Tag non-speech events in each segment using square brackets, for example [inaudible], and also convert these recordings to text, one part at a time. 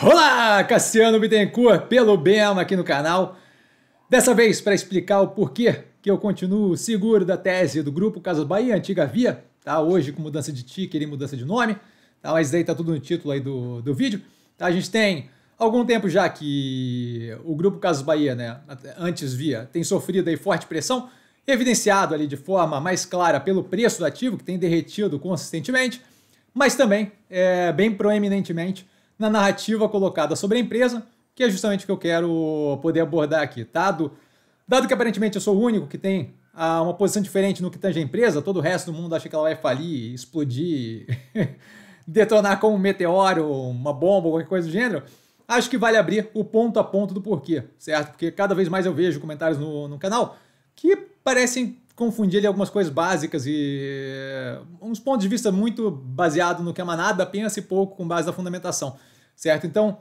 Olá, Cassiano Bittencourt, pelo Bema aqui no canal. Dessa vez para explicar o porquê que eu continuo seguro da tese do grupo Casas Bahia, antiga Via, tá? Hoje com mudança de ticker e mudança de nome, tá? Mas aí tá tudo no título aí do, do vídeo. Tá? A gente tem algum tempo já que o grupo Casas Bahia, né, antes Via, tem sofrido aí forte pressão, evidenciado ali de forma mais clara pelo preço do ativo que tem derretido consistentemente, mas também é, bem proeminentemente na narrativa colocada sobre a empresa, que é justamente o que eu quero poder abordar aqui. Dado, dado que aparentemente eu sou o único que tem ah, uma posição diferente no que tange a empresa, todo o resto do mundo acha que ela vai falir, explodir, [laughs] detonar como um meteoro, uma bomba, qualquer coisa do gênero. Acho que vale abrir o ponto a ponto do porquê, certo? Porque cada vez mais eu vejo comentários no, no canal que parecem confundir ali algumas coisas básicas e eh, uns pontos de vista muito baseado no que a manada pensa e pouco com base na fundamentação certo? Então,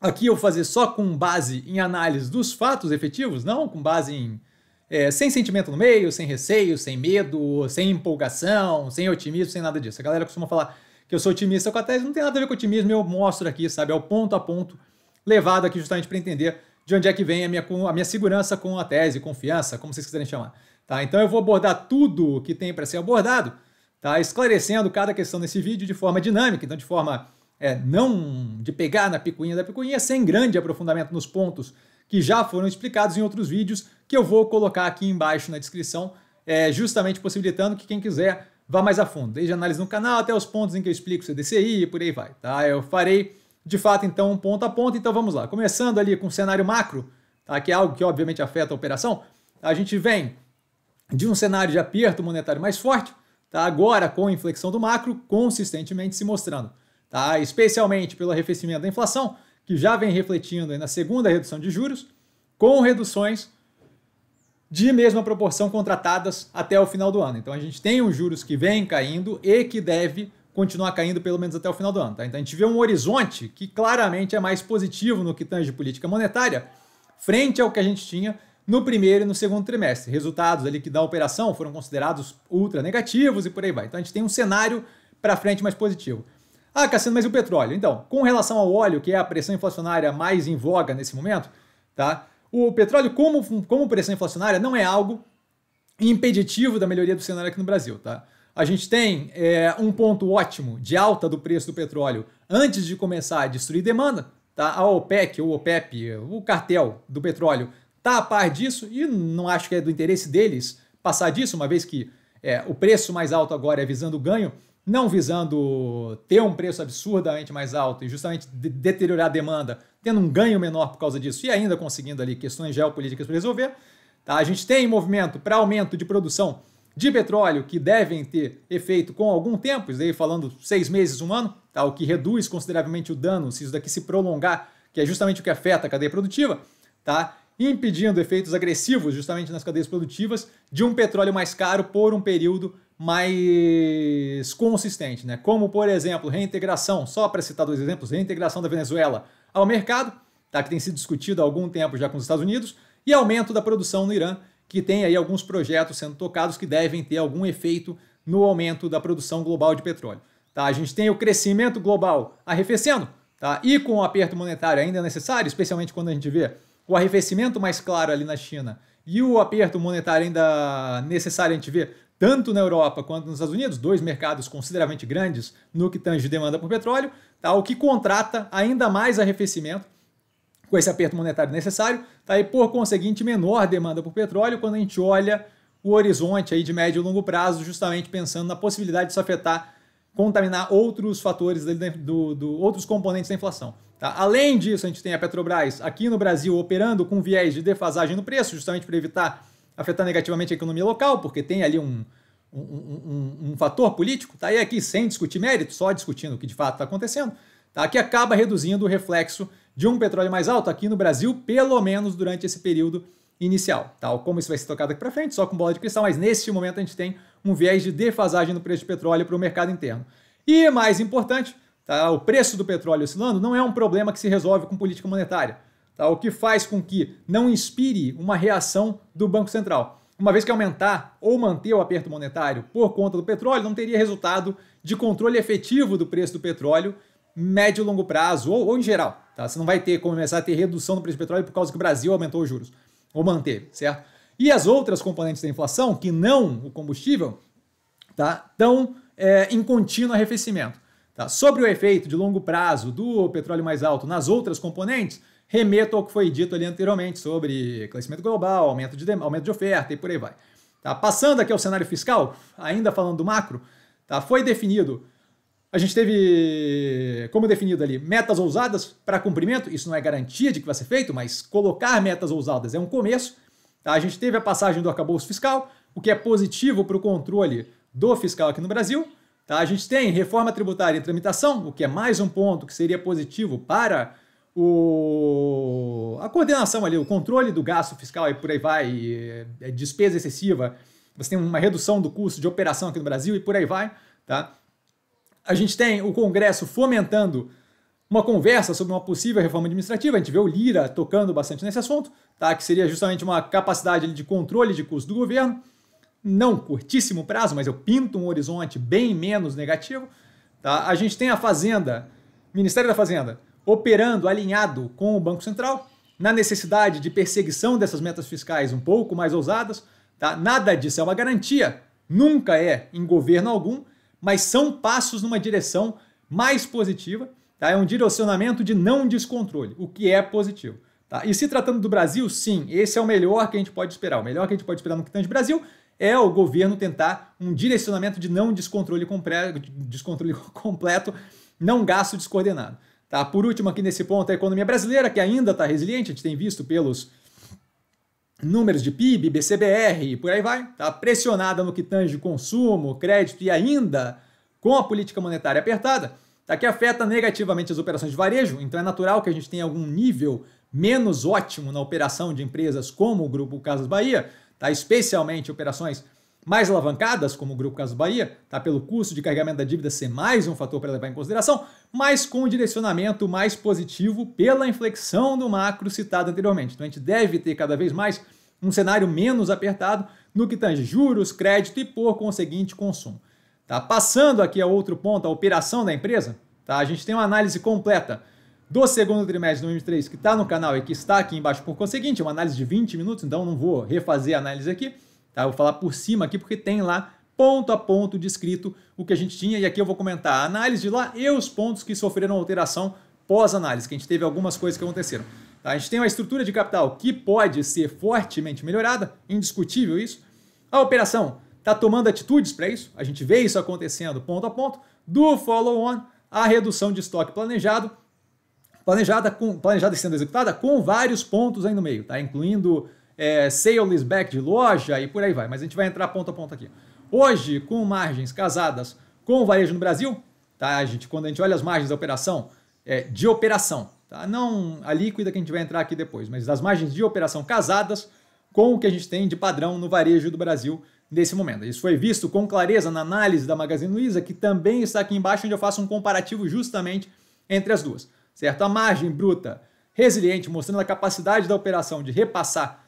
aqui eu fazer só com base em análise dos fatos efetivos, não com base em. É, sem sentimento no meio, sem receio, sem medo, sem empolgação, sem otimismo, sem nada disso. A galera costuma falar que eu sou otimista com a tese, não tem nada a ver com otimismo, eu mostro aqui, sabe? É o ponto a ponto levado aqui justamente para entender de onde é que vem a minha, a minha segurança com a tese, confiança, como vocês quiserem chamar. Tá? Então eu vou abordar tudo que tem para ser abordado, tá? esclarecendo cada questão nesse vídeo de forma dinâmica, então de forma é, não de pegar na picuinha da picuinha, sem grande aprofundamento nos pontos que já foram explicados em outros vídeos, que eu vou colocar aqui embaixo na descrição, é, justamente possibilitando que quem quiser vá mais a fundo, desde a análise no canal até os pontos em que eu explico o CDCI e por aí vai, tá? Eu farei, de fato, então, ponto a ponto, então vamos lá. Começando ali com o cenário macro, tá? que é algo que obviamente afeta a operação, a gente vem de um cenário de aperto monetário mais forte, tá? agora com a inflexão do macro consistentemente se mostrando tá? especialmente pelo arrefecimento da inflação, que já vem refletindo na segunda redução de juros, com reduções de mesma proporção contratadas até o final do ano. Então a gente tem os juros que vem caindo e que deve continuar caindo pelo menos até o final do ano. Tá? Então a gente vê um horizonte que claramente é mais positivo no que tange política monetária frente ao que a gente tinha no primeiro e no segundo trimestre. Resultados ali que da operação foram considerados ultra negativos e por aí vai. Então a gente tem um cenário para frente mais positivo. Ah, Cassiano, mas e o petróleo? Então, com relação ao óleo, que é a pressão inflacionária mais em voga nesse momento, tá? O petróleo, como, como pressão inflacionária, não é algo impeditivo da melhoria do cenário aqui no Brasil, tá? A gente tem é, um ponto ótimo de alta do preço do petróleo antes de começar a destruir demanda, tá? A OPEC ou OPEP, o cartel do petróleo, está a par disso e não acho que é do interesse deles passar disso, uma vez que é, o preço mais alto agora é visando o ganho não visando ter um preço absurdamente mais alto e justamente de deteriorar a demanda, tendo um ganho menor por causa disso e ainda conseguindo ali questões geopolíticas para resolver, tá? a gente tem movimento para aumento de produção de petróleo que devem ter efeito com algum tempo, isso daí falando seis meses, um ano, tá? o que reduz consideravelmente o dano se isso daqui se prolongar, que é justamente o que afeta a cadeia produtiva, tá? impedindo efeitos agressivos justamente nas cadeias produtivas de um petróleo mais caro por um período mais consistente, né? Como, por exemplo, reintegração, só para citar dois exemplos, reintegração da Venezuela ao mercado, tá? que tem sido discutido há algum tempo já com os Estados Unidos, e aumento da produção no Irã, que tem aí alguns projetos sendo tocados que devem ter algum efeito no aumento da produção global de petróleo. Tá? A gente tem o crescimento global arrefecendo, tá? e com o aperto monetário ainda necessário, especialmente quando a gente vê o arrefecimento mais claro ali na China e o aperto monetário ainda necessário a gente vê tanto na Europa quanto nos Estados Unidos, dois mercados consideravelmente grandes no que tange demanda por petróleo, tá? o que contrata ainda mais arrefecimento com esse aperto monetário necessário, tá? e por conseguinte menor demanda por petróleo quando a gente olha o horizonte aí de médio e longo prazo, justamente pensando na possibilidade se afetar, contaminar outros fatores, do, do, outros componentes da inflação. Tá? Além disso, a gente tem a Petrobras aqui no Brasil operando com viés de defasagem no preço, justamente para evitar afetar negativamente a economia local, porque tem ali um, um, um, um fator político, tá aí aqui sem discutir mérito, só discutindo o que de fato está acontecendo, tá? que acaba reduzindo o reflexo de um petróleo mais alto aqui no Brasil, pelo menos durante esse período inicial. Tá? Como isso vai ser tocado aqui para frente, só com bola de cristal, mas neste momento a gente tem um viés de defasagem no preço de petróleo para o mercado interno. E mais importante, tá? o preço do petróleo oscilando não é um problema que se resolve com política monetária tá? o que faz com que não inspire uma reação do Banco Central. Uma vez que aumentar ou manter o aperto monetário por conta do petróleo, não teria resultado de controle efetivo do preço do petróleo médio e longo prazo, ou, ou em geral. Tá? Você não vai ter começar a ter redução do preço do petróleo por causa que o Brasil aumentou os juros, ou manteve, certo? E as outras componentes da inflação, que não o combustível, tá? estão é, em contínuo arrefecimento. Tá? Sobre o efeito de longo prazo do petróleo mais alto nas outras componentes, remeto ao que foi dito ali anteriormente sobre crescimento global, aumento de, aumento de oferta e por aí vai. Tá? Passando aqui ao cenário fiscal, ainda falando do macro, tá? foi definido, a gente teve como definido ali metas ousadas para cumprimento, isso não é garantia de que vai ser feito, mas colocar metas ousadas é um começo. Tá? A gente teve a passagem do arcabouço fiscal, o que é positivo para o controle do fiscal aqui no Brasil. Tá? A gente tem reforma tributária em tramitação, o que é mais um ponto que seria positivo para o, a coordenação ali, o controle do gasto fiscal e por aí vai, e, é, despesa excessiva, você tem uma redução do custo de operação aqui no Brasil e por aí vai, tá? A gente tem o Congresso fomentando uma conversa sobre uma possível reforma administrativa, a gente vê o Lira tocando bastante nesse assunto, tá? Que seria justamente uma capacidade de controle de custo do governo, não curtíssimo prazo, mas eu pinto um horizonte bem menos negativo, tá? A gente tem a Fazenda, Ministério da Fazenda, operando alinhado com o Banco Central, na necessidade de perseguição dessas metas fiscais um pouco mais ousadas. Tá? Nada disso é uma garantia, nunca é em governo algum, mas são passos numa direção mais positiva. Tá? É um direcionamento de não descontrole, o que é positivo. Tá? E se tratando do Brasil, sim, esse é o melhor que a gente pode esperar. O melhor que a gente pode esperar no que tange Brasil é o governo tentar um direcionamento de não descontrole, compre... descontrole [laughs] completo, não gasto descoordenado. Tá? Por último, aqui nesse ponto, a economia brasileira, que ainda está resiliente, a gente tem visto pelos números de PIB, BCBR e por aí vai, está pressionada no que tange consumo, crédito e ainda com a política monetária apertada, tá? que afeta negativamente as operações de varejo, então é natural que a gente tenha algum nível menos ótimo na operação de empresas como o Grupo Casas Bahia, tá? especialmente operações mais alavancadas, como o Grupo Caso Bahia, tá? pelo custo de carregamento da dívida ser mais um fator para levar em consideração, mas com um direcionamento mais positivo pela inflexão do macro citado anteriormente. Então a gente deve ter cada vez mais um cenário menos apertado no que tange juros, crédito e, por conseguinte, consumo. Tá? Passando aqui a outro ponto, a operação da empresa, tá? a gente tem uma análise completa do segundo trimestre do m 2023 que está no canal e que está aqui embaixo, por conseguinte, uma análise de 20 minutos, então não vou refazer a análise aqui Tá? Eu vou falar por cima aqui porque tem lá ponto a ponto descrito o que a gente tinha e aqui eu vou comentar a análise de lá e os pontos que sofreram alteração pós-análise, que a gente teve algumas coisas que aconteceram. Tá? A gente tem uma estrutura de capital que pode ser fortemente melhorada, indiscutível isso. A operação está tomando atitudes para isso, a gente vê isso acontecendo ponto a ponto. Do follow-on, a redução de estoque planejado, planejada, com, planejada sendo executada com vários pontos aí no meio, tá? incluindo é, sale back de loja e por aí vai. Mas a gente vai entrar ponto a ponto aqui. Hoje, com margens casadas com o varejo no Brasil, tá? A gente, quando a gente olha as margens da operação, é, de operação, tá? Não a líquida que a gente vai entrar aqui depois, mas as margens de operação casadas com o que a gente tem de padrão no varejo do Brasil nesse momento. Isso foi visto com clareza na análise da Magazine Luiza, que também está aqui embaixo, onde eu faço um comparativo justamente entre as duas. Certo? A margem bruta resiliente, mostrando a capacidade da operação de repassar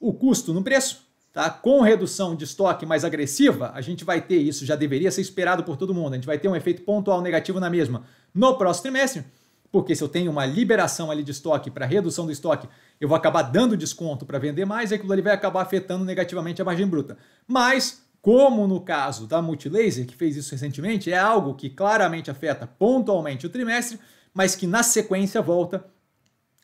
o custo no preço. Tá? Com redução de estoque mais agressiva, a gente vai ter isso, já deveria ser esperado por todo mundo. A gente vai ter um efeito pontual negativo na mesma no próximo trimestre, porque se eu tenho uma liberação ali de estoque para redução do estoque, eu vou acabar dando desconto para vender mais e aquilo ali vai acabar afetando negativamente a margem bruta. Mas, como no caso da Multilaser, que fez isso recentemente, é algo que claramente afeta pontualmente o trimestre, mas que na sequência volta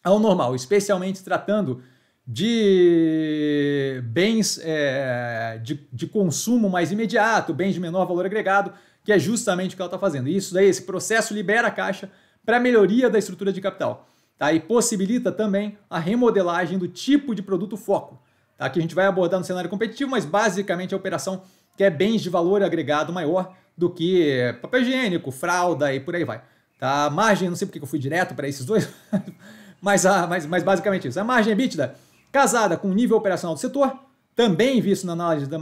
ao normal, especialmente tratando de bens é, de, de, consumo mais imediato, bens de menor valor agregado, que é justamente o que ela está fazendo. E isso daí, esse processo libera a caixa para melhoria da estrutura de capital. Tá? E possibilita também a remodelagem do tipo de produto foco. Tá? Que a gente vai abordar no cenário competitivo, mas basicamente a operação que é bens de valor agregado maior do que papel higiênico, fralda e por aí vai. Tá? A margem, não sei porque eu fui direto para esses dois, [laughs] mas, a, mas, mas basicamente isso. A margem é EBITDA casada com o nível operacional do setor, também visto na análise da,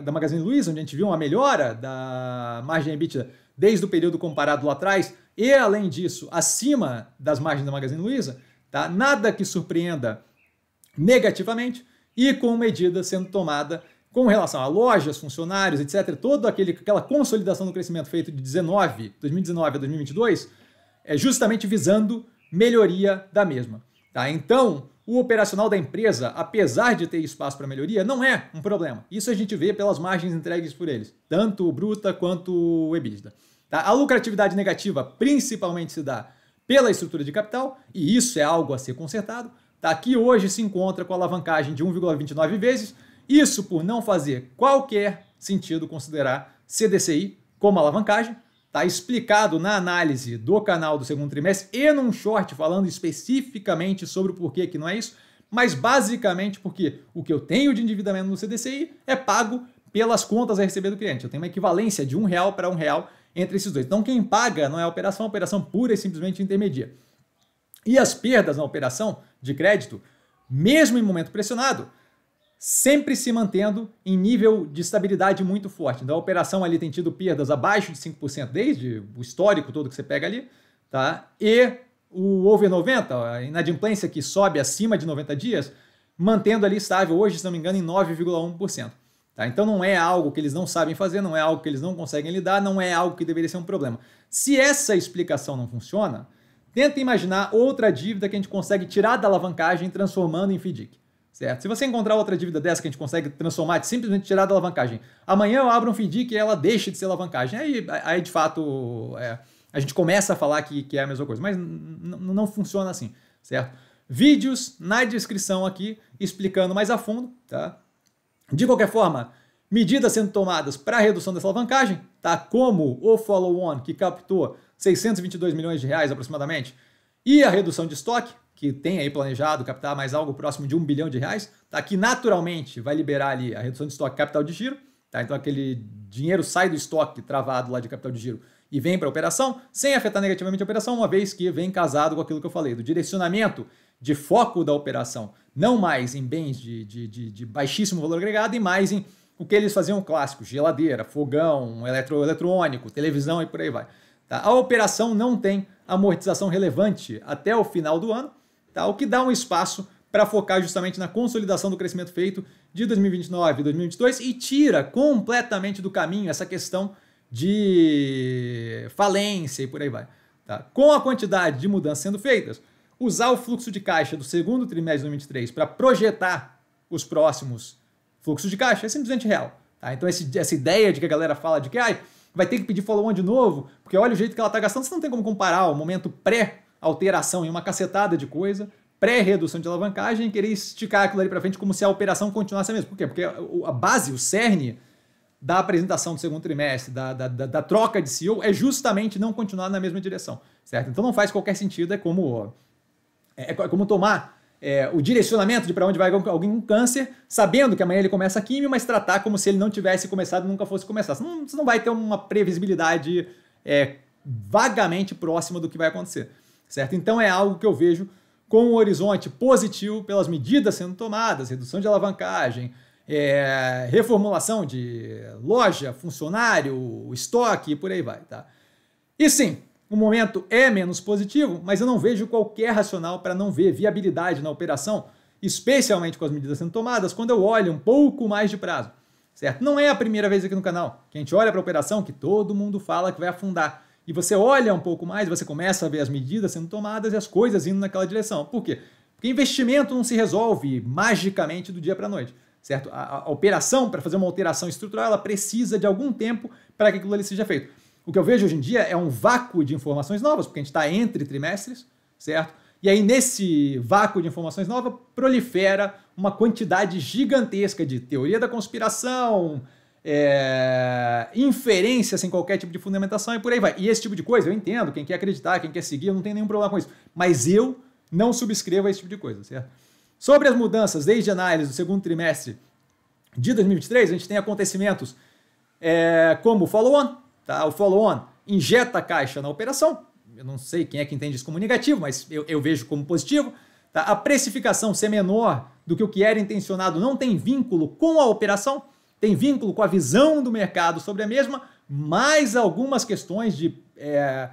da, Magazine Luiza, onde a gente viu uma melhora da margem EBITDA desde o período comparado lá atrás, e além disso, acima das margens da Magazine Luiza, tá? nada que surpreenda negativamente e com medida sendo tomada com relação a lojas, funcionários, etc., toda aquele, aquela consolidação do crescimento feito de 19, 2019 a 2022, é justamente visando melhoria da mesma. Tá? Então, o operacional da empresa, apesar de ter espaço para melhoria, não é um problema. Isso a gente vê pelas margens entregues por eles, tanto bruta quanto EBITDA. Tá? A lucratividade negativa principalmente se dá pela estrutura de capital, e isso é algo a ser consertado, tá? hoje se encontra com a alavancagem de 1,29 vezes, isso por não fazer qualquer sentido considerar CDCI como alavancagem, Está explicado na análise do canal do segundo trimestre e num short falando especificamente sobre o porquê que não é isso, mas basicamente porque o que eu tenho de endividamento no CDCI é pago pelas contas a receber do cliente. Eu tenho uma equivalência de um real para um real entre esses dois. Então quem paga não é a operação, a operação pura e simplesmente intermedia. E as perdas na operação de crédito, mesmo em momento pressionado, sempre se mantendo em nível de estabilidade muito forte. Então a operação ali tem tido perdas abaixo de 5% desde o histórico todo que você pega ali, tá? E o over 90, a inadimplência que sobe acima de 90 dias, mantendo ali estável hoje, se não me engano, em 9,1%. Tá? Então não é algo que eles não sabem fazer, não é algo que eles não conseguem lidar, não é algo que deveria ser um problema. Se essa explicação não funciona, tenta imaginar outra dívida que a gente consegue tirar da alavancagem transformando em FDIC. Certo? Se você encontrar outra dívida dessa que a gente consegue transformar, simplesmente tirar da alavancagem. Amanhã eu abro um Fidic e ela deixa de ser alavancagem. Aí, aí de fato, é, a gente começa a falar que, que é a mesma coisa. Mas não funciona assim, certo? Vídeos na descrição aqui explicando mais a fundo, tá? De qualquer forma, medidas sendo tomadas para redução dessa alavancagem, tá? Como o follow-on que captou 622 milhões de reais aproximadamente e a redução de estoque, que tem aí planejado captar mais algo próximo de um bilhão de reais, tá? que naturalmente vai liberar ali a redução de estoque capital de giro, tá? então aquele dinheiro sai do estoque travado lá de capital de giro e vem para a operação, sem afetar negativamente a operação, uma vez que vem casado com aquilo que eu falei, do direcionamento de foco da operação, não mais em bens de, de, de, de baixíssimo valor agregado e mais em o que eles faziam clássicos, geladeira, fogão, eletro, eletrônico, televisão e por aí vai. Tá? A operação não tem amortização relevante até o final do ano, tá? o que dá um espaço para focar justamente na consolidação do crescimento feito de 2029 e 2022 e tira completamente do caminho essa questão de falência e por aí vai. Tá? Com a quantidade de mudanças sendo feitas, usar o fluxo de caixa do segundo trimestre de 2023 para projetar os próximos fluxos de caixa é simplesmente real. Tá? Então, esse, essa ideia de que a galera fala de que ai vai ter que pedir follow-on de novo, porque olha o jeito que ela está gastando, você não tem como comparar o momento pré alteração em uma cacetada de coisa, pré-redução de alavancagem, querer esticar aquilo ali para frente como se a operação continuasse a mesma. Por quê? Porque a base, o cerne da apresentação do segundo trimestre, da, da, da, da troca de CEO, é justamente não continuar na mesma direção, certo? Então não faz qualquer sentido, é como, é, é, é como tomar é, o direcionamento de para onde vai alguém com câncer, sabendo que amanhã ele começa a quimio, mas tratar como se ele não tivesse começado nunca fosse começar. Você não, você não vai ter uma previsibilidade é, vagamente próxima do que vai acontecer certo? Então é algo que eu vejo com um horizonte positivo pelas medidas sendo tomadas, redução de alavancagem, é, reformulação de loja, funcionário, estoque e por aí vai, tá? E sim, o momento é menos positivo, mas eu não vejo qualquer racional para não ver viabilidade na operação, especialmente com as medidas sendo tomadas, quando eu olho um pouco mais de prazo, certo? Não é a primeira vez aqui no canal que a gente olha para a operação que todo mundo fala que vai afundar. E você olha um pouco mais, você começa a ver as medidas sendo tomadas e as coisas indo naquela direção. Por quê? Porque investimento não se resolve magicamente do dia para a noite, certo? A, a operação, para fazer uma alteração estrutural, ela precisa de algum tempo para que aquilo ali seja feito. O que eu vejo hoje em dia é um vácuo de informações novas, porque a gente está entre trimestres, certo? E aí, nesse vácuo de informações novas, prolifera uma quantidade gigantesca de teoria da conspiração, é, inferência sem qualquer tipo de fundamentação e por aí vai. E esse tipo de coisa eu entendo, quem quer acreditar, quem quer seguir, eu não tenho nenhum problema com isso. Mas eu não subscrevo a esse tipo de coisa, certo? Sobre as mudanças desde a análise do segundo trimestre de 2023, a gente tem acontecimentos é, como o follow-on, tá? O follow-on injeta caixa na operação. Eu não sei quem é que entende isso como negativo, mas eu, eu vejo como positivo. Tá? A precificação ser menor do que o que era intencionado não tem vínculo com a operação tem vínculo com a visão do mercado sobre a mesma, mais algumas questões de é,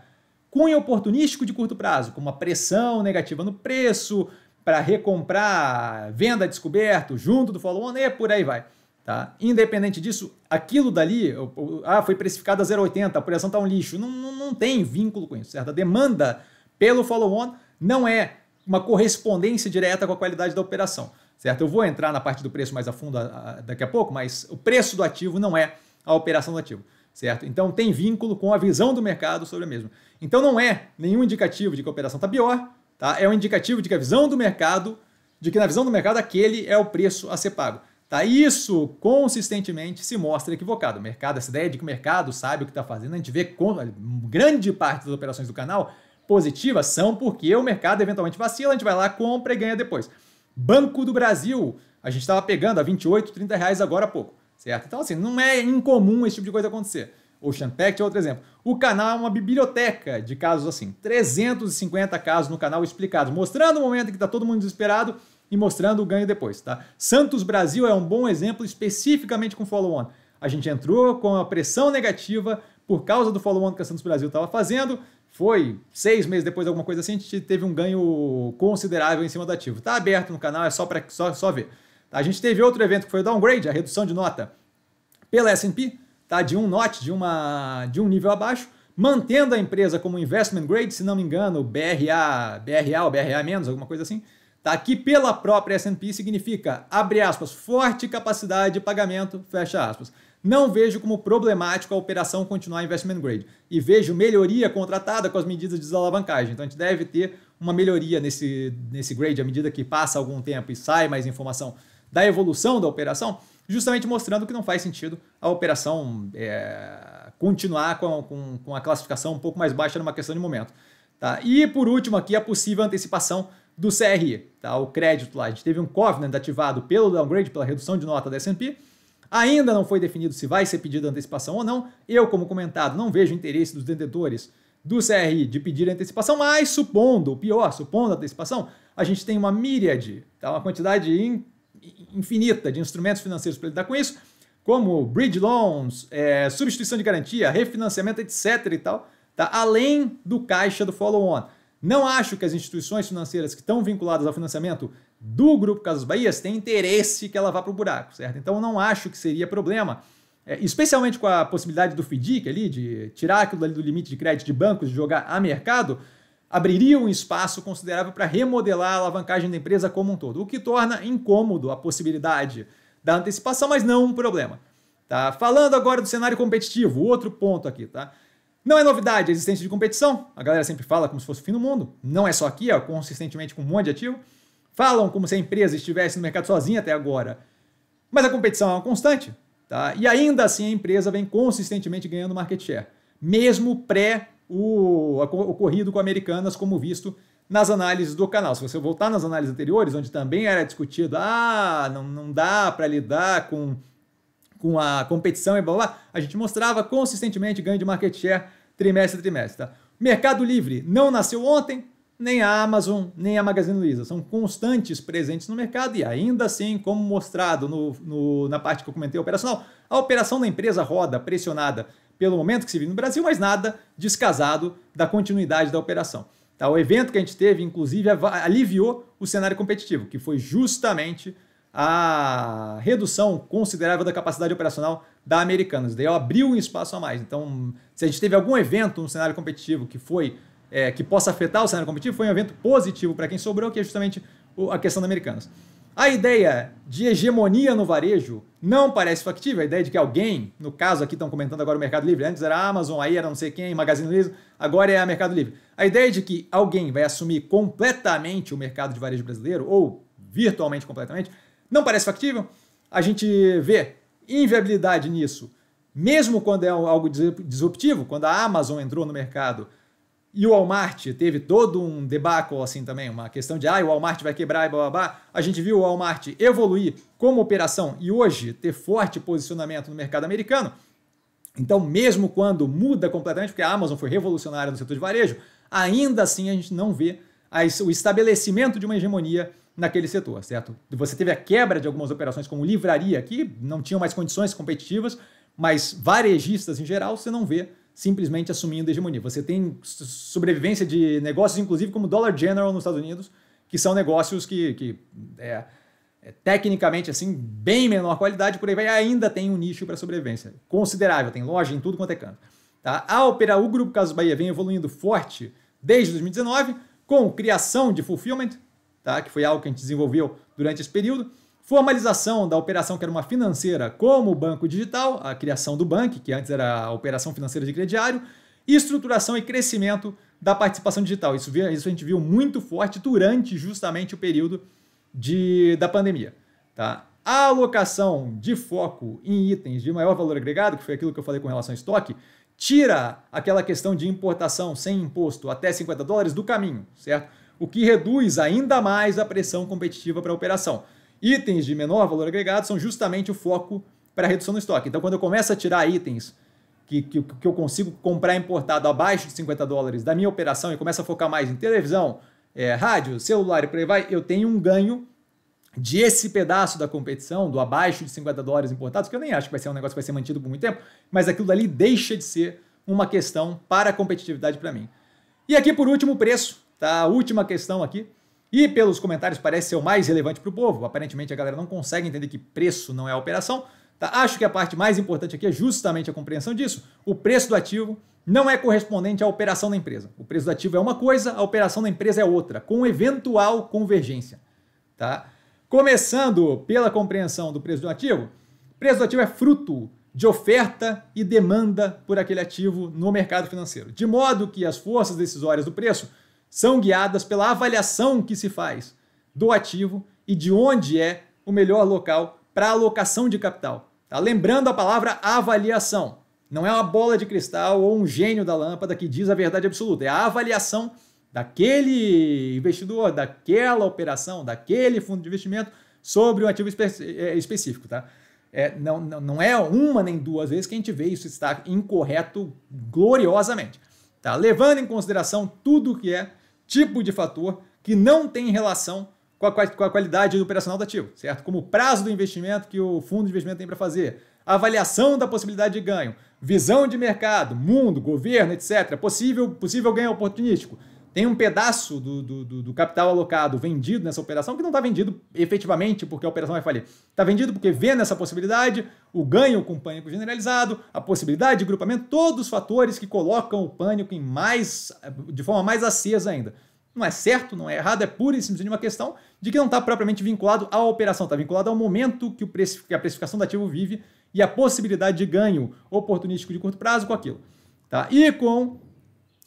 cunho oportunístico de curto prazo, como a pressão negativa no preço, para recomprar venda descoberto junto do follow-on e por aí vai. Tá? Independente disso, aquilo dali, eu, eu, ah, foi precificado a 0,80, a operação está um lixo. Não, não, não, tem vínculo com isso, certo? A demanda pelo follow-on não é uma correspondência direta com a qualidade da operação certo? Eu vou entrar na parte do preço mais a fundo a, a, daqui a pouco, mas o preço do ativo não é a operação do ativo, certo? Então tem vínculo com a visão do mercado sobre a mesma. Então não é nenhum indicativo de que a operação está pior, tá? É um indicativo de que a visão do mercado, de que na visão do mercado aquele é o preço a ser pago. Tá? Isso consistentemente se mostra equivocado. O mercado, essa ideia de que o mercado sabe o que está fazendo, a gente vê com, grande parte das operações do canal positivas são porque o mercado eventualmente vacila, a gente vai lá, compra e ganha depois. Banco do Brasil, a gente estava pegando a 28, 30 reais agora há pouco, certo? Então, assim, não é incomum esse tipo de coisa acontecer. Ocean Pact é outro exemplo. O canal é uma biblioteca de casos assim, 350 casos no canal explicados, mostrando o momento em que está todo mundo desesperado e mostrando o ganho depois, tá? Santos Brasil é um bom exemplo especificamente com follow-on. A gente entrou com a pressão negativa por causa do follow-on que a Santos Brasil estava fazendo, foi seis meses depois, alguma coisa assim, a gente teve um ganho considerável em cima do ativo. Está aberto no canal, é só para só, só ver. A gente teve outro evento que foi o downgrade, a redução de nota pela S&P, tá? de um note, de, uma, de um nível abaixo, mantendo a empresa como investment grade, se não me engano, BRA, BRA ou BRA menos, alguma coisa assim. Tá? Aqui pela própria S&P significa, abre aspas, forte capacidade de pagamento, fecha aspas. Não vejo como problemático a operação continuar investment grade e vejo melhoria contratada com as medidas de desalavancagem. Então a gente deve ter uma melhoria nesse, nesse grade à medida que passa algum tempo e sai mais informação da evolução da operação, justamente mostrando que não faz sentido a operação é, continuar com, com, com a classificação um pouco mais baixa numa questão de momento. Tá? E por último aqui a possível antecipação do CRI, tá? o crédito lá. A gente teve um covenant ativado pelo downgrade, pela redução de nota da S&P, Ainda não foi definido se vai ser pedido antecipação ou não. Eu, como comentado, não vejo interesse dos detentores do CRI de pedir antecipação, mas supondo, o pior, supondo a antecipação, a gente tem uma míriade, tá? uma quantidade in, infinita de instrumentos financeiros para lidar com isso, como bridge loans, é, substituição de garantia, refinanciamento, etc. e tal, tá? além do caixa do follow-on. Não acho que as instituições financeiras que estão vinculadas ao financiamento do Grupo Casas Bahias tem interesse que ela vá para o buraco, certo? Então não acho que seria problema, é, especialmente com a possibilidade do FDIC ali, de tirar aquilo ali do limite de crédito de bancos, e jogar a mercado, abriria um espaço considerável para remodelar a alavancagem da empresa como um todo, o que torna incômodo a possibilidade da antecipação, mas não um problema. Tá? Falando agora do cenário competitivo, outro ponto aqui, tá? Não é novidade a existência de competição, a galera sempre fala como se fosse o fim do mundo, não é só aqui, ó, é consistentemente com um monte de ativo. Falam como se a empresa estivesse no mercado sozinha até agora. Mas a competição é uma constante. Tá? E ainda assim a empresa vem consistentemente ganhando market share, mesmo pré o ocorrido com Americanas, como visto nas análises do canal. Se você voltar nas análises anteriores, onde também era discutido, ah, não, não dá para lidar com, com a competição e blá, blá, a gente mostrava consistentemente ganho de market share trimestre a trimestre. Tá? Mercado Livre não nasceu ontem, nem a Amazon, nem a Magazine Luiza. São constantes presentes no mercado e ainda assim, como mostrado no, no, na parte que eu comentei operacional, a operação da empresa roda pressionada pelo momento que se vive no Brasil, mas nada descasado da continuidade da operação. Tá, o evento que a gente teve, inclusive, aliviou o cenário competitivo, que foi justamente a redução considerável da capacidade operacional da Americanas. Daí abriu um espaço a mais. Então, se a gente teve algum evento no cenário competitivo que foi é, que possa afetar o cenário competitivo foi um evento positivo para quem sobrou, que é justamente a questão da Americanas. A ideia de hegemonia no varejo não parece factível. A ideia de que alguém, no caso aqui estão comentando agora o Mercado Livre, antes era a Amazon, aí era não sei quem, Magazine Luiza, agora é a Mercado Livre. A ideia de que alguém vai assumir completamente o mercado de varejo brasileiro, ou virtualmente completamente, não parece factível. A gente vê inviabilidade nisso, mesmo quando é algo disruptivo, quando a Amazon entrou no mercado e o Walmart teve todo um debacle assim também, uma questão de ah, o Walmart vai quebrar e blá blá blá. A gente viu o Walmart evoluir como operação e hoje ter forte posicionamento no mercado americano. Então, mesmo quando muda completamente, porque a Amazon foi revolucionária no setor de varejo, ainda assim a gente não vê o estabelecimento de uma hegemonia naquele setor, certo? Você teve a quebra de algumas operações como livraria, que não tinham mais condições competitivas, mas varejistas em geral você não vê simplesmente assumindo hegemonia. Você tem sobrevivência de negócios, inclusive como Dollar General nos Estados Unidos, que são negócios que, que é, é, tecnicamente assim bem menor qualidade, por aí vai, ainda tem um nicho para sobrevivência considerável, tem loja em tudo quanto é canto. Tá? A Opera, o Grupo Casas Bahia vem evoluindo forte desde 2019 com criação de fulfillment, tá? que foi algo que a gente desenvolveu durante esse período, Formalização da operação que era uma financeira como o banco digital, a criação do banco, que antes era a operação financeira de crediário, estruturação e crescimento da participação digital. Isso, isso a gente viu muito forte durante justamente o período de, da pandemia. Tá? A alocação de foco em itens de maior valor agregado, que foi aquilo que eu falei com relação ao estoque, tira aquela questão de importação sem imposto até 50 dólares do caminho, certo? O que reduz ainda mais a pressão competitiva para a operação. Itens de menor valor agregado são justamente o foco para a redução no estoque. Então, quando eu começo a tirar itens que, que, que eu consigo comprar importado abaixo de 50 dólares da minha operação e começo a focar mais em televisão, é, rádio, celular e por aí vai, eu tenho um ganho de esse pedaço da competição, do abaixo de 50 dólares importados, que eu nem acho que vai ser um negócio que vai ser mantido por muito tempo, mas aquilo dali deixa de ser uma questão para a competitividade para mim. E aqui, por último, o preço, tá? A última questão aqui. E pelos comentários parece ser o mais relevante para o povo. Aparentemente a galera não consegue entender que preço não é a operação. Tá? Acho que a parte mais importante aqui é justamente a compreensão disso. O preço do ativo não é correspondente à operação da empresa. O preço do ativo é uma coisa, a operação da empresa é outra, com eventual convergência. Tá? Começando pela compreensão do preço do ativo, o preço do ativo é fruto de oferta e demanda por aquele ativo no mercado financeiro, de modo que as forças decisórias do preço são guiadas pela avaliação que se faz do ativo e de onde é o melhor local para alocação de capital. Tá? Lembrando a palavra avaliação. Não é uma bola de cristal ou um gênio da lâmpada que diz a verdade absoluta. É a avaliação daquele investidor, daquela operação, daquele fundo de investimento sobre um ativo espe é, específico. Tá? É, não, não é uma nem duas vezes que a gente vê isso estar incorreto gloriosamente. Tá? Levando em consideração tudo o que é tipo de fator que não tem relação com a, com a qualidade operacional do ativo, certo? Como o prazo do investimento que o fundo de investimento tem para fazer, avaliação da possibilidade de ganho, visão de mercado, mundo, governo, etc., possível, possível ganho oportunístico tem um pedaço do, do, do, do capital alocado vendido nessa operação que não está vendido efetivamente porque a operação vai falir. Está vendido porque vê nessa possibilidade o ganho com o pânico generalizado, a possibilidade de grupamento, todos os fatores que colocam o pânico em mais, de forma mais acesa ainda. Não é certo, não é errado, é pura e simplesmente uma questão de que não está propriamente vinculado à operação, está vinculado ao momento que, o preço, que a precificação do ativo vive e a possibilidade de ganho oportunístico de curto prazo com aquilo. Tá? E com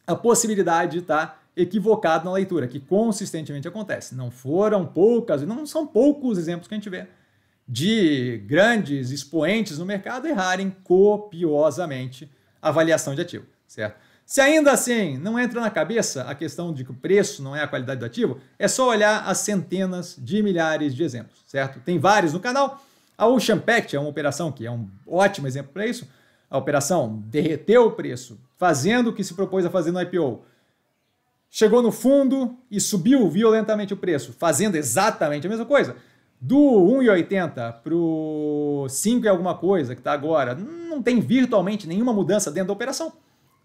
a possibilidade tá, equivocado na leitura, que consistentemente acontece. Não foram poucas, não são poucos exemplos que a gente vê de grandes expoentes no mercado errarem copiosamente a avaliação de ativo, certo? Se ainda assim não entra na cabeça a questão de que o preço não é a qualidade do ativo, é só olhar as centenas de milhares de exemplos, certo? Tem vários no canal. A Ocean Pact é uma operação que é um ótimo exemplo para isso. A operação derreteu o preço, fazendo o que se propôs a fazer no IPO chegou no fundo e subiu violentamente o preço, fazendo exatamente a mesma coisa. Do 1,80 para o 5 e alguma coisa que está agora, não tem virtualmente nenhuma mudança dentro da operação.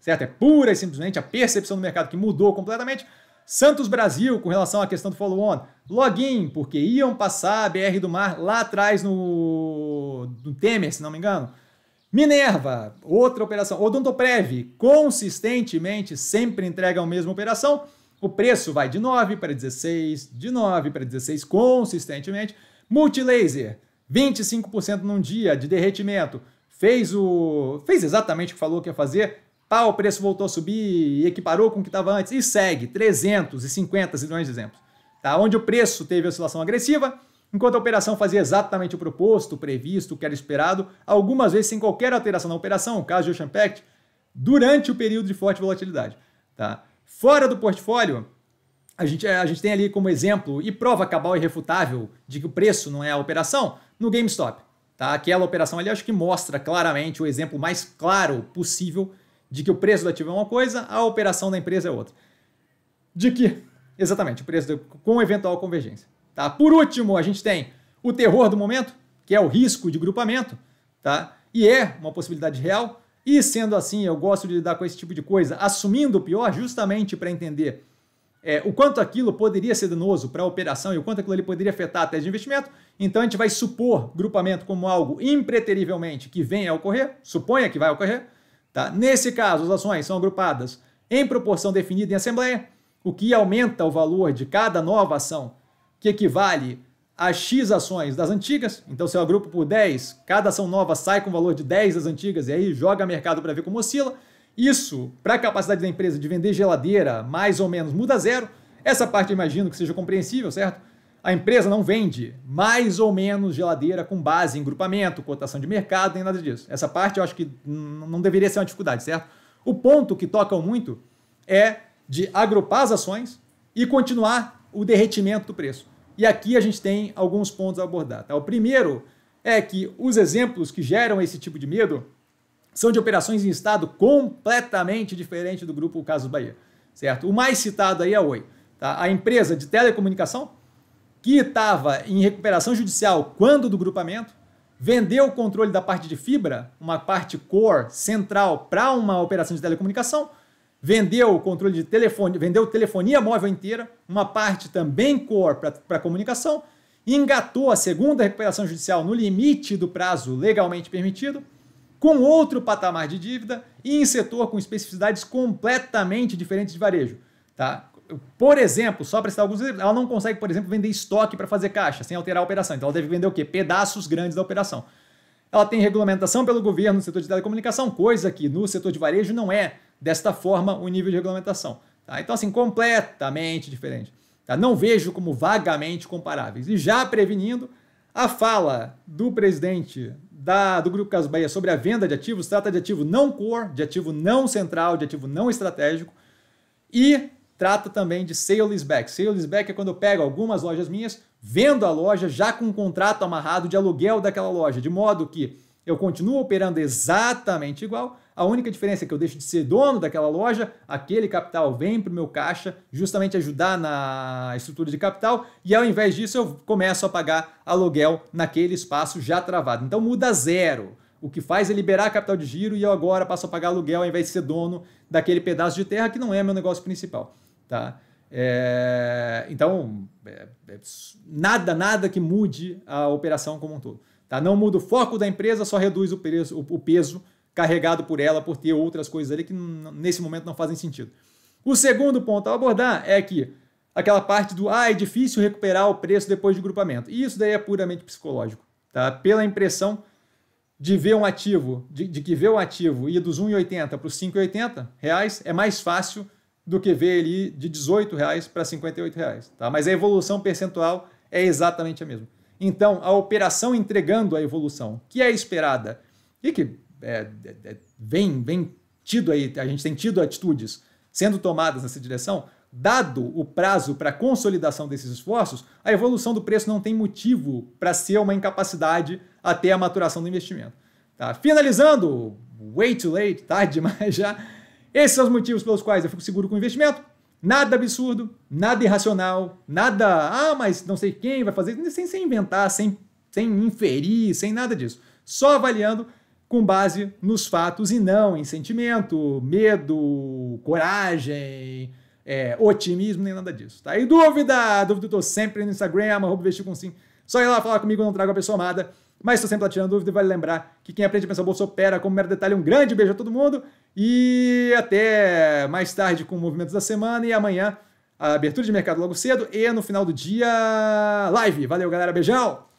Certo? É pura e simplesmente a percepção do mercado que mudou completamente. Santos Brasil, com relação à questão do follow-on, login, porque iam passar a BR do Mar lá atrás no, no Temer, se não me engano. Minerva, outra operação. Odontoprev, consistentemente sempre entrega a mesma operação. O preço vai de 9 para 16, de 9 para 16 consistentemente. Multilaser, 25% num dia de derretimento. Fez o fez exatamente o que falou que ia fazer. Pá, o preço voltou a subir e equiparou com o que estava antes e segue 350 milhões de exemplos. Tá? Onde o preço teve oscilação agressiva, Enquanto a operação fazia exatamente o proposto, o previsto, o que era esperado, algumas vezes sem qualquer alteração na operação, o caso de Ocean Pact, durante o período de forte volatilidade. Tá? Fora do portfólio, a gente, a gente tem ali como exemplo e prova cabal e refutável de que o preço não é a operação no GameStop. Tá? Aquela operação ali acho que mostra claramente o exemplo mais claro possível de que o preço do ativo é uma coisa, a operação da empresa é outra. De que, exatamente, o preço do, com eventual convergência. Tá? Por último, a gente tem o terror do momento, que é o risco de grupamento, tá? e é uma possibilidade real. E sendo assim, eu gosto de lidar com esse tipo de coisa, assumindo o pior, justamente para entender é, o quanto aquilo poderia ser danoso para a operação e o quanto aquilo ali poderia afetar a tese de investimento. Então a gente vai supor grupamento como algo impreterivelmente que venha a ocorrer, suponha que vai ocorrer. Tá? Nesse caso, as ações são agrupadas em proporção definida em assembleia, o que aumenta o valor de cada nova ação que equivale a X ações das antigas. Então, se eu agrupo por 10, cada ação nova sai com o valor de 10 das antigas e aí joga mercado para ver como oscila. Isso, para a capacidade da empresa de vender geladeira, mais ou menos, muda zero. Essa parte imagino que seja compreensível, certo? A empresa não vende mais ou menos geladeira com base em grupamento, cotação de mercado, nem nada disso. Essa parte eu acho que não deveria ser uma dificuldade, certo? O ponto que tocam muito é de agrupar as ações e continuar o derretimento do preço. E aqui a gente tem alguns pontos a abordar. Tá? O primeiro é que os exemplos que geram esse tipo de medo são de operações em estado completamente diferente do grupo Casos Bahia, certo? O mais citado aí é a Oi, tá? a empresa de telecomunicação que estava em recuperação judicial quando do grupamento, vendeu o controle da parte de fibra, uma parte core central para uma operação de telecomunicação, vendeu o controle de telefone, vendeu telefonia móvel inteira, uma parte também core para comunicação, engatou a segunda recuperação judicial no limite do prazo legalmente permitido, com outro patamar de dívida e em setor com especificidades completamente diferentes de varejo. Tá? Por exemplo, só para citar alguns exemplos, ela não consegue, por exemplo, vender estoque para fazer caixa sem alterar a operação. Então ela deve vender o quê? Pedaços grandes da operação. Ela tem regulamentação pelo governo no setor de telecomunicação, coisa que no setor de varejo não é desta forma o nível de regulamentação. Tá? Então, assim, completamente diferente. Tá? Não vejo como vagamente comparáveis. E já prevenindo, a fala do presidente da, do Grupo Caso Bahia sobre a venda de ativos trata de ativo não core, de ativo não central, de ativo não estratégico e trata também de sales back. Sales back é quando eu pego algumas lojas minhas, vendo a loja já com um contrato amarrado de aluguel daquela loja, de modo que eu continuo operando exatamente igual. A única diferença é que eu deixo de ser dono daquela loja, aquele capital vem para o meu caixa, justamente ajudar na estrutura de capital, e ao invés disso eu começo a pagar aluguel naquele espaço já travado. Então muda zero. O que faz é liberar capital de giro e eu agora passo a pagar aluguel ao invés de ser dono daquele pedaço de terra que não é meu negócio principal. Tá? É... Então, é... é nada, nada que mude a operação como um todo. Tá? Não muda o foco da empresa, só reduz o peso, o peso carregado por ela por ter outras coisas ali que nesse momento não fazem sentido. O segundo ponto a abordar é que aquela parte do ah, é difícil recuperar o preço depois de grupamento. E isso daí é puramente psicológico. Tá? Pela impressão de ver um ativo, de, de que ver o um ativo ir dos 1,80 para os 5,80 reais é mais fácil do que ver ele de 18 reais para 58 reais, tá? Mas a evolução percentual é exatamente a mesma então, a operação entregando a evolução, que é esperada e que é, é, é, vem, vem tido aí, a gente tem tido atitudes sendo tomadas nessa direção, dado o prazo para consolidação desses esforços, a evolução do preço não tem motivo para ser uma incapacidade até a maturação do investimento. Tá? Finalizando, way too late, tarde [laughs] demais já. Esses são os motivos pelos quais eu fico seguro com o investimento. Nada absurdo, nada irracional, nada, ah, mas não sei quem vai fazer, sem, sem inventar, sem, sem inferir, sem nada disso. Só avaliando com base nos fatos e não em sentimento, medo, coragem, é, otimismo, nem nada disso. Tá? E dúvida? Dúvida eu tô sempre no Instagram, vestir com sim. Só ir lá falar comigo, eu não trago a pessoa amada. Mas estou sempre lá tirando dúvida e vale lembrar que quem aprende a pensar bolsa opera como mero detalhe. Um grande beijo a todo mundo e até mais tarde com o Movimentos da Semana e amanhã a abertura de mercado logo cedo e no final do dia live. Valeu, galera. Beijão!